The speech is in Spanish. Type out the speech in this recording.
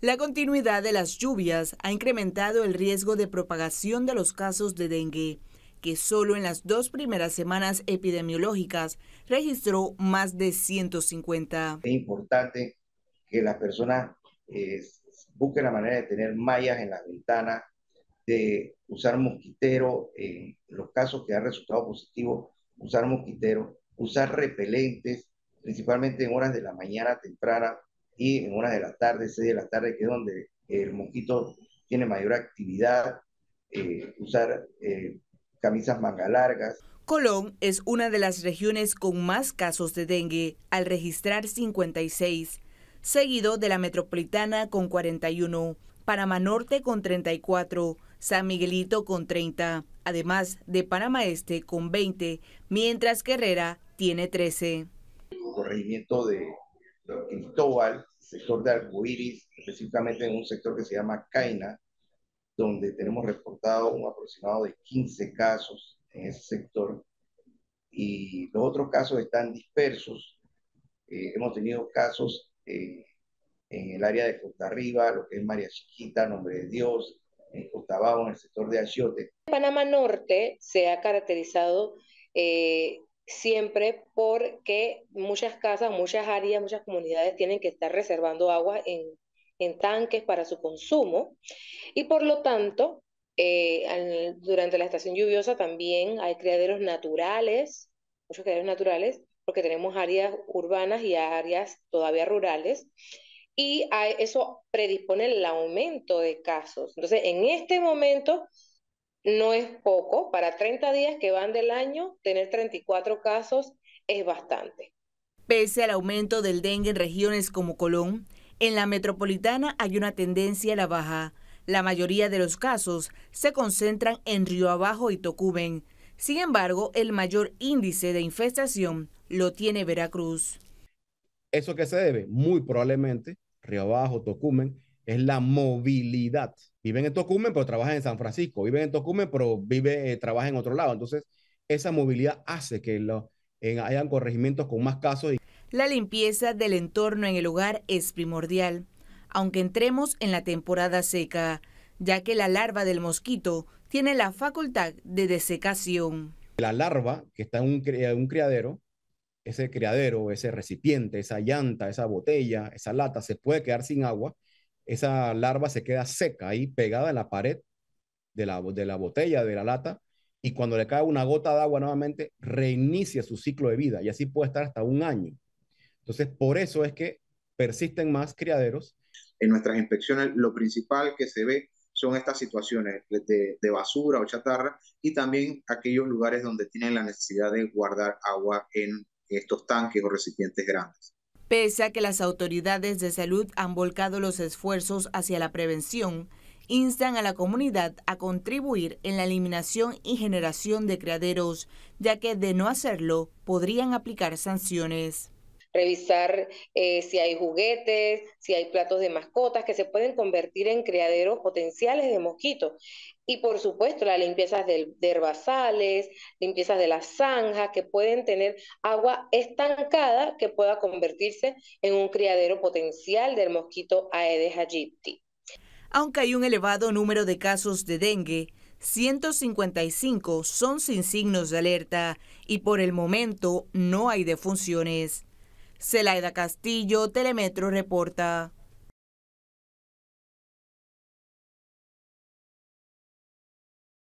La continuidad de las lluvias ha incrementado el riesgo de propagación de los casos de dengue, que solo en las dos primeras semanas epidemiológicas registró más de 150. Es importante que las personas busque eh, busquen la manera de tener mallas en las ventanas, de usar mosquitero, en los casos que han resultado positivos, usar mosquitero, usar repelentes, principalmente en horas de la mañana temprana, y en una de las tardes, 6 de la tarde, que es donde el mosquito tiene mayor actividad, eh, usar eh, camisas manga largas. Colón es una de las regiones con más casos de dengue, al registrar 56, seguido de la metropolitana con 41, Panamá Norte con 34, San Miguelito con 30, además de Panamá Este con 20, mientras que Herrera tiene 13 sector de Arcoíris, específicamente en un sector que se llama Caina, donde tenemos reportado un aproximado de 15 casos en ese sector y los otros casos están dispersos. Eh, hemos tenido casos eh, en el área de Costa Arriba, lo que es María Chiquita, Nombre de Dios, en Costa en el sector de Achiote. Panamá Norte se ha caracterizado eh, siempre porque muchas casas, muchas áreas, muchas comunidades tienen que estar reservando agua en, tanques para su consumo y por lo tanto eh, durante la estación lluviosa también hay criaderos naturales, muchos criaderos naturales, porque tenemos áreas urbanas y áreas todavía rurales y eso predispone el aumento de casos. Entonces, en este momento no es poco. Para 30 días que van del año, tener 34 casos es bastante. Pese al aumento del dengue en regiones como Colón, en la metropolitana hay una tendencia a la baja. La mayoría de los casos se concentran en Río Abajo y Tocumen. Sin embargo, el mayor índice de infestación lo tiene Veracruz. ¿Eso que se debe? Muy probablemente Río Abajo, Tocumen es la movilidad. Viven en Tocumen, pero trabajan en San Francisco. Viven en Tocumen, pero vive, eh, en otro lado. Entonces, esa movilidad hace que hayan corregimientos con más casos. La limpieza del entorno en el hogar es primordial, aunque entremos en la temporada seca, ya que la larva del mosquito tiene la facultad de desecación. La larva, que está en un criadero, ese criadero, ese recipiente, esa llanta, esa botella, esa lata, se puede quedar sin agua esa larva se queda seca ahí pegada en la pared de la, de la botella, de la lata, y cuando le cae una gota de agua nuevamente, reinicia su ciclo de vida y así puede estar hasta un año. Entonces, por eso es que persisten más criaderos. En nuestras inspecciones, lo principal que se ve son estas situaciones de, de, basura o chatarra y también aquellos lugares donde tienen la necesidad de guardar agua en estos tanques o recipientes grandes. Pese a que las autoridades de salud han volcado los esfuerzos hacia la prevención, instan a la comunidad a contribuir en la eliminación y generación de criaderos, ya que de no hacerlo podrían aplicar sanciones revisar eh, si hay juguetes, si hay platos de mascotas que se pueden convertir en criaderos potenciales de mosquitos. Y por supuesto, las limpiezas de, herbazales, limpiezas de las zanjas, que pueden tener agua estancada que pueda convertirse en un criadero potencial del mosquito Aedes aegypti. Aunque hay un elevado número de casos de dengue, 155 son sin signos de alerta y por el momento no hay defunciones. Celaida Castillo, Telemetro reporta.